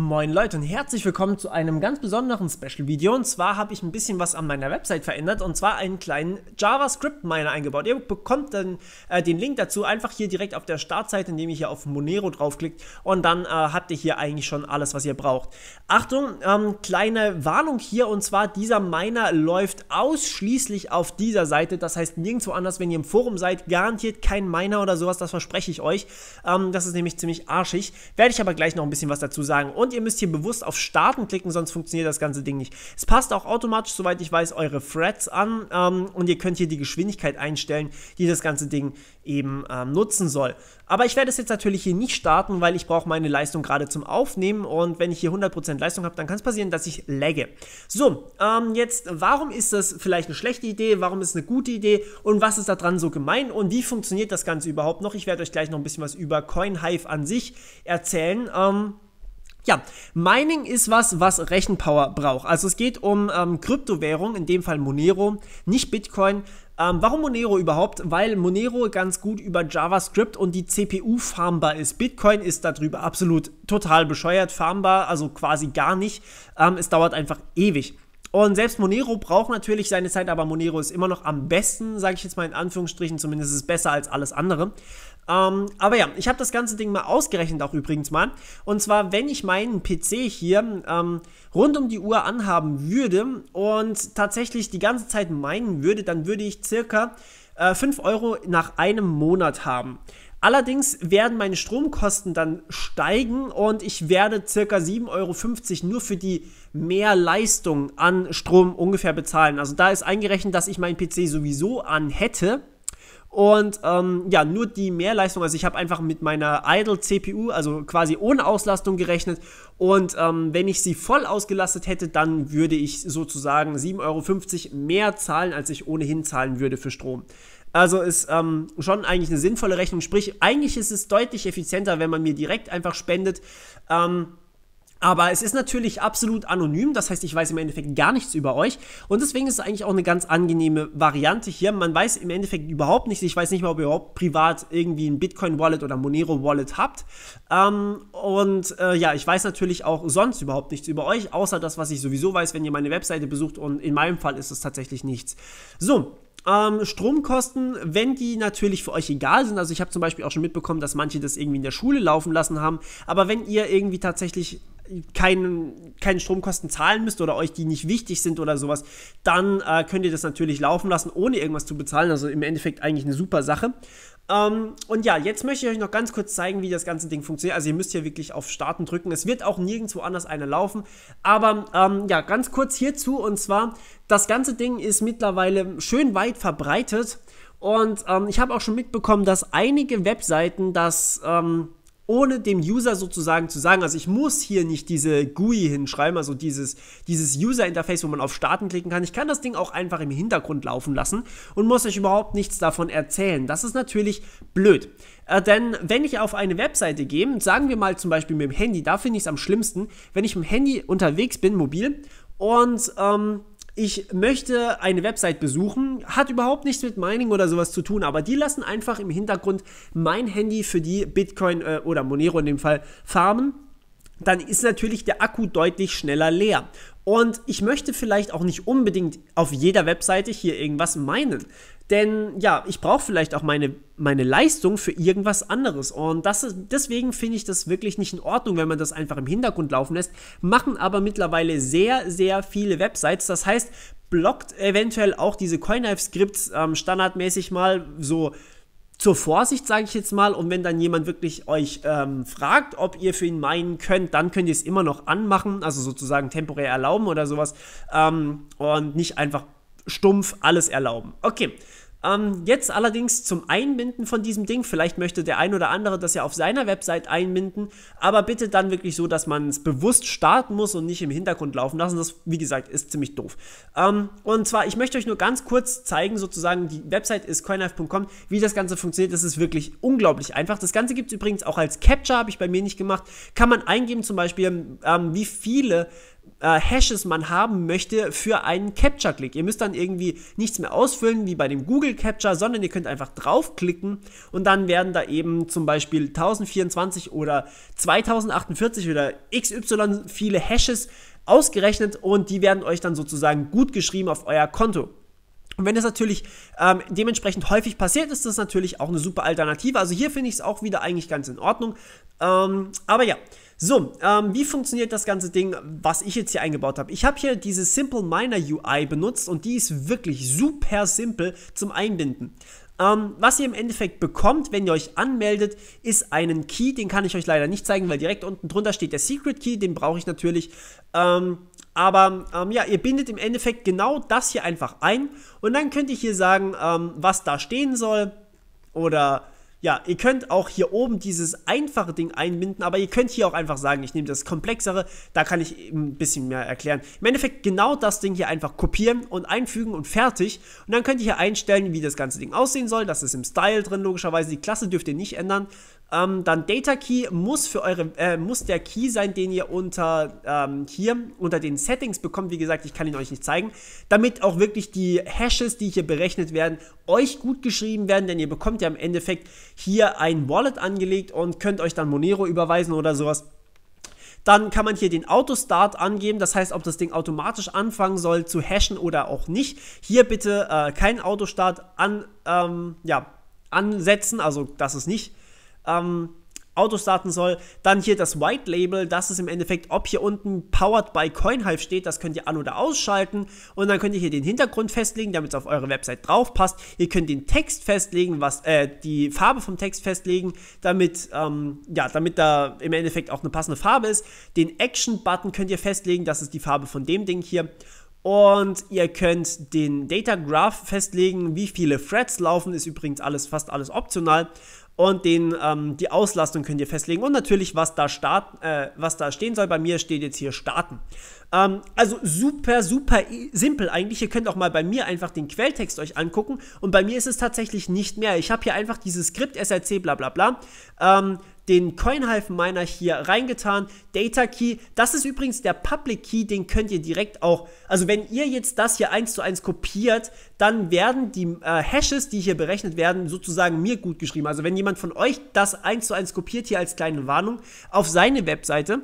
Moin Leute und herzlich willkommen zu einem ganz besonderen Special-Video. Und zwar habe ich ein bisschen was an meiner Website verändert und zwar einen kleinen JavaScript-Miner eingebaut. Ihr bekommt dann äh, den Link dazu einfach hier direkt auf der Startseite, indem ihr hier auf Monero draufklickt und dann äh, habt ihr hier eigentlich schon alles, was ihr braucht. Achtung, ähm, kleine Warnung hier und zwar dieser Miner läuft ausschließlich auf dieser Seite. Das heißt nirgendwo anders, wenn ihr im Forum seid, garantiert kein Miner oder sowas, das verspreche ich euch. Ähm, das ist nämlich ziemlich arschig. Werde ich aber gleich noch ein bisschen was dazu sagen. Und und ihr müsst hier bewusst auf Starten klicken, sonst funktioniert das ganze Ding nicht. Es passt auch automatisch, soweit ich weiß, eure Threads an ähm, und ihr könnt hier die Geschwindigkeit einstellen, die das ganze Ding eben ähm, nutzen soll. Aber ich werde es jetzt natürlich hier nicht starten, weil ich brauche meine Leistung gerade zum Aufnehmen und wenn ich hier 100% Leistung habe, dann kann es passieren, dass ich lagge. So, ähm, jetzt, warum ist das vielleicht eine schlechte Idee, warum ist es eine gute Idee und was ist da dran so gemein und wie funktioniert das Ganze überhaupt noch? Ich werde euch gleich noch ein bisschen was über CoinHive an sich erzählen. Ähm, ja, Mining ist was, was Rechenpower braucht. Also es geht um ähm, Kryptowährung, in dem Fall Monero, nicht Bitcoin. Ähm, warum Monero überhaupt? Weil Monero ganz gut über JavaScript und die CPU farmbar ist. Bitcoin ist darüber absolut total bescheuert farmbar, also quasi gar nicht. Ähm, es dauert einfach ewig. Und selbst Monero braucht natürlich seine Zeit, aber Monero ist immer noch am besten, sage ich jetzt mal in Anführungsstrichen, zumindest ist es besser als alles andere. Ähm, aber ja, ich habe das ganze Ding mal ausgerechnet, auch übrigens mal. Und zwar, wenn ich meinen PC hier ähm, rund um die Uhr anhaben würde und tatsächlich die ganze Zeit meinen würde, dann würde ich circa äh, 5 Euro nach einem Monat haben. Allerdings werden meine Stromkosten dann steigen und ich werde circa 7,50 Euro nur für die Mehrleistung an Strom ungefähr bezahlen. Also da ist eingerechnet, dass ich meinen PC sowieso an hätte. Und ähm, ja, nur die Mehrleistung, also ich habe einfach mit meiner Idle-CPU, also quasi ohne Auslastung gerechnet. Und ähm, wenn ich sie voll ausgelastet hätte, dann würde ich sozusagen 7,50 Euro mehr zahlen, als ich ohnehin zahlen würde für Strom. Also ist ähm, schon eigentlich eine sinnvolle Rechnung. Sprich, eigentlich ist es deutlich effizienter, wenn man mir direkt einfach spendet. Ähm, aber es ist natürlich absolut anonym, das heißt, ich weiß im Endeffekt gar nichts über euch. Und deswegen ist es eigentlich auch eine ganz angenehme Variante hier. Man weiß im Endeffekt überhaupt nichts. Ich weiß nicht mal, ob ihr überhaupt privat irgendwie ein Bitcoin-Wallet oder Monero-Wallet habt. Ähm, und äh, ja, ich weiß natürlich auch sonst überhaupt nichts über euch, außer das, was ich sowieso weiß, wenn ihr meine Webseite besucht. Und in meinem Fall ist es tatsächlich nichts. So, ähm, Stromkosten, wenn die natürlich für euch egal sind, also ich habe zum Beispiel auch schon mitbekommen, dass manche das irgendwie in der Schule laufen lassen haben, aber wenn ihr irgendwie tatsächlich keinen, keinen Stromkosten zahlen müsst oder euch die nicht wichtig sind oder sowas, dann äh, könnt ihr das natürlich laufen lassen, ohne irgendwas zu bezahlen. Also im Endeffekt eigentlich eine super Sache. Ähm, und ja, jetzt möchte ich euch noch ganz kurz zeigen, wie das ganze Ding funktioniert. Also ihr müsst hier wirklich auf Starten drücken. Es wird auch nirgendwo anders eine laufen. Aber ähm, ja, ganz kurz hierzu. Und zwar, das ganze Ding ist mittlerweile schön weit verbreitet. Und ähm, ich habe auch schon mitbekommen, dass einige Webseiten das... Ähm, ohne dem User sozusagen zu sagen, also ich muss hier nicht diese GUI hinschreiben, also dieses, dieses User-Interface, wo man auf Starten klicken kann. Ich kann das Ding auch einfach im Hintergrund laufen lassen und muss euch überhaupt nichts davon erzählen. Das ist natürlich blöd. Äh, denn wenn ich auf eine Webseite gehe, sagen wir mal zum Beispiel mit dem Handy, da finde ich es am schlimmsten, wenn ich mit dem Handy unterwegs bin, mobil, und ähm, ich möchte eine Website besuchen, hat überhaupt nichts mit Mining oder sowas zu tun, aber die lassen einfach im Hintergrund mein Handy für die Bitcoin äh, oder Monero in dem Fall farmen dann ist natürlich der Akku deutlich schneller leer. Und ich möchte vielleicht auch nicht unbedingt auf jeder Webseite hier irgendwas meinen. Denn ja, ich brauche vielleicht auch meine, meine Leistung für irgendwas anderes. Und das ist, deswegen finde ich das wirklich nicht in Ordnung, wenn man das einfach im Hintergrund laufen lässt. Machen aber mittlerweile sehr, sehr viele Websites. Das heißt, blockt eventuell auch diese CoinHive-Skripts ähm, standardmäßig mal so zur Vorsicht, sage ich jetzt mal. Und wenn dann jemand wirklich euch ähm, fragt, ob ihr für ihn meinen könnt, dann könnt ihr es immer noch anmachen, also sozusagen temporär erlauben oder sowas. Ähm, und nicht einfach stumpf alles erlauben. Okay. Ähm, jetzt allerdings zum Einbinden von diesem Ding. Vielleicht möchte der ein oder andere das ja auf seiner Website einbinden, aber bitte dann wirklich so, dass man es bewusst starten muss und nicht im Hintergrund laufen lassen. Das, wie gesagt, ist ziemlich doof. Ähm, und zwar, ich möchte euch nur ganz kurz zeigen, sozusagen, die Website ist coinlife.com, wie das Ganze funktioniert. Das ist wirklich unglaublich einfach. Das Ganze gibt es übrigens auch als Capture, habe ich bei mir nicht gemacht. Kann man eingeben, zum Beispiel, ähm, wie viele äh, Hashes man haben möchte für einen Capture-Click. Ihr müsst dann irgendwie nichts mehr ausfüllen wie bei dem Google Capture, sondern ihr könnt einfach draufklicken und dann werden da eben zum Beispiel 1024 oder 2048 oder XY viele Hashes ausgerechnet und die werden euch dann sozusagen gut geschrieben auf euer Konto. Und wenn das natürlich ähm, dementsprechend häufig passiert, ist das natürlich auch eine super Alternative. Also hier finde ich es auch wieder eigentlich ganz in Ordnung. Ähm, aber ja, so, ähm, wie funktioniert das ganze Ding, was ich jetzt hier eingebaut habe? Ich habe hier diese Simple Miner UI benutzt und die ist wirklich super simpel zum Einbinden. Ähm, was ihr im Endeffekt bekommt, wenn ihr euch anmeldet, ist einen Key, den kann ich euch leider nicht zeigen, weil direkt unten drunter steht der Secret Key, den brauche ich natürlich. Ähm, aber ähm, ja, ihr bindet im Endeffekt genau das hier einfach ein und dann könnt ihr hier sagen, ähm, was da stehen soll oder ja, ihr könnt auch hier oben dieses einfache Ding einbinden, aber ihr könnt hier auch einfach sagen, ich nehme das komplexere, da kann ich ein bisschen mehr erklären. Im Endeffekt genau das Ding hier einfach kopieren und einfügen und fertig. Und dann könnt ihr hier einstellen, wie das ganze Ding aussehen soll. Das ist im Style drin, logischerweise. Die Klasse dürft ihr nicht ändern, ähm, dann Data Key muss für eure äh, muss der Key sein, den ihr unter ähm, hier unter den Settings bekommt. Wie gesagt, ich kann ihn euch nicht zeigen, damit auch wirklich die Hashes, die hier berechnet werden, euch gut geschrieben werden, denn ihr bekommt ja im Endeffekt hier ein Wallet angelegt und könnt euch dann Monero überweisen oder sowas. Dann kann man hier den Autostart angeben, das heißt, ob das Ding automatisch anfangen soll zu hashen oder auch nicht. Hier bitte äh, keinen Autostart an, ähm, ja, ansetzen, also das ist nicht ähm, Auto starten soll. Dann hier das White Label, das ist im Endeffekt, ob hier unten Powered by CoinHive steht, das könnt ihr an- oder ausschalten. Und dann könnt ihr hier den Hintergrund festlegen, damit es auf eure Website drauf passt. Ihr könnt den Text festlegen, was, äh, die Farbe vom Text festlegen, damit, ähm, ja, damit da im Endeffekt auch eine passende Farbe ist. Den Action-Button könnt ihr festlegen, das ist die Farbe von dem Ding hier. Und ihr könnt den Data Graph festlegen, wie viele Threads laufen, ist übrigens alles, fast alles optional und den, ähm, die Auslastung könnt ihr festlegen und natürlich, was da, start, äh, was da stehen soll. Bei mir steht jetzt hier starten. Ähm, also super, super simpel eigentlich. Ihr könnt auch mal bei mir einfach den Quelltext euch angucken und bei mir ist es tatsächlich nicht mehr. Ich habe hier einfach dieses Skript, SRC, bla bla bla. Ähm, den CoinHive Miner hier reingetan. Data Key, das ist übrigens der Public Key, den könnt ihr direkt auch, also wenn ihr jetzt das hier eins zu eins kopiert, dann werden die äh, Hashes, die hier berechnet werden, sozusagen mir gut geschrieben. Also wenn jemand von euch das eins zu eins kopiert, hier als kleine Warnung, auf seine Webseite,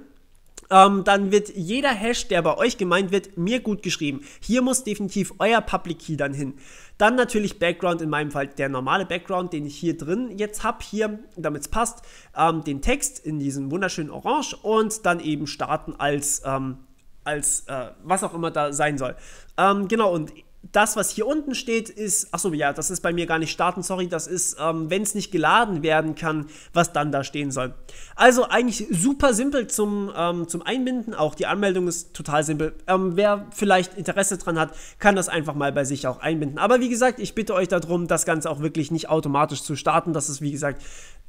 ähm, dann wird jeder Hash, der bei euch gemeint wird, mir gut geschrieben. Hier muss definitiv euer Public Key dann hin. Dann natürlich Background, in meinem Fall der normale Background, den ich hier drin jetzt habe, hier, damit es passt, ähm, den Text in diesem wunderschönen Orange und dann eben starten als, ähm, als äh, was auch immer da sein soll. Ähm, genau, und das, was hier unten steht, ist, achso, ja, das ist bei mir gar nicht starten, sorry, das ist, ähm, wenn es nicht geladen werden kann, was dann da stehen soll. Also eigentlich super simpel zum, ähm, zum Einbinden, auch die Anmeldung ist total simpel. Ähm, wer vielleicht Interesse daran hat, kann das einfach mal bei sich auch einbinden. Aber wie gesagt, ich bitte euch darum, das Ganze auch wirklich nicht automatisch zu starten, das ist, wie gesagt,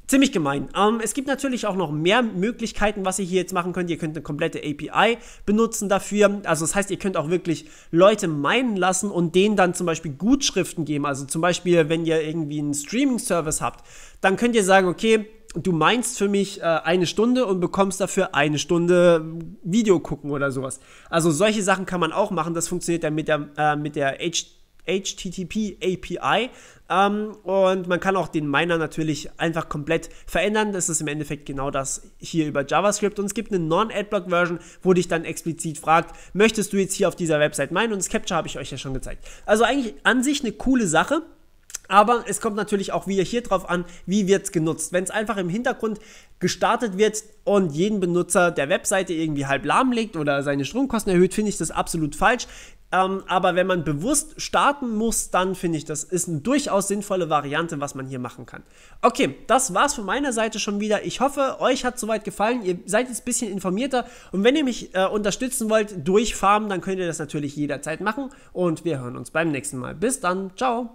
ziemlich gemein. Ähm, es gibt natürlich auch noch mehr Möglichkeiten, was ihr hier jetzt machen könnt. Ihr könnt eine komplette API benutzen dafür. Also das heißt, ihr könnt auch wirklich Leute meinen lassen und denen dann zum Beispiel Gutschriften geben. Also zum Beispiel, wenn ihr irgendwie einen Streaming-Service habt, dann könnt ihr sagen, okay, du meinst für mich äh, eine Stunde und bekommst dafür eine Stunde äh, Video gucken oder sowas. Also solche Sachen kann man auch machen. Das funktioniert dann mit der, äh, mit der HD HTTP API. Ähm, und man kann auch den Miner natürlich einfach komplett verändern. Das ist im Endeffekt genau das hier über JavaScript. Und es gibt eine Non-Adblock-Version, wo dich dann explizit fragt, möchtest du jetzt hier auf dieser Website meinen? Und das Capture habe ich euch ja schon gezeigt. Also eigentlich an sich eine coole Sache. Aber es kommt natürlich auch wieder hier drauf an, wie wird es genutzt. Wenn es einfach im Hintergrund gestartet wird und jeden Benutzer der Webseite irgendwie halb lahmlegt oder seine Stromkosten erhöht, finde ich das absolut falsch. Ähm, aber wenn man bewusst starten muss, dann finde ich, das ist eine durchaus sinnvolle Variante, was man hier machen kann. Okay, das war's von meiner Seite schon wieder. Ich hoffe, euch hat soweit gefallen. Ihr seid jetzt ein bisschen informierter. Und wenn ihr mich äh, unterstützen wollt durch Farmen, dann könnt ihr das natürlich jederzeit machen. Und wir hören uns beim nächsten Mal. Bis dann. Ciao.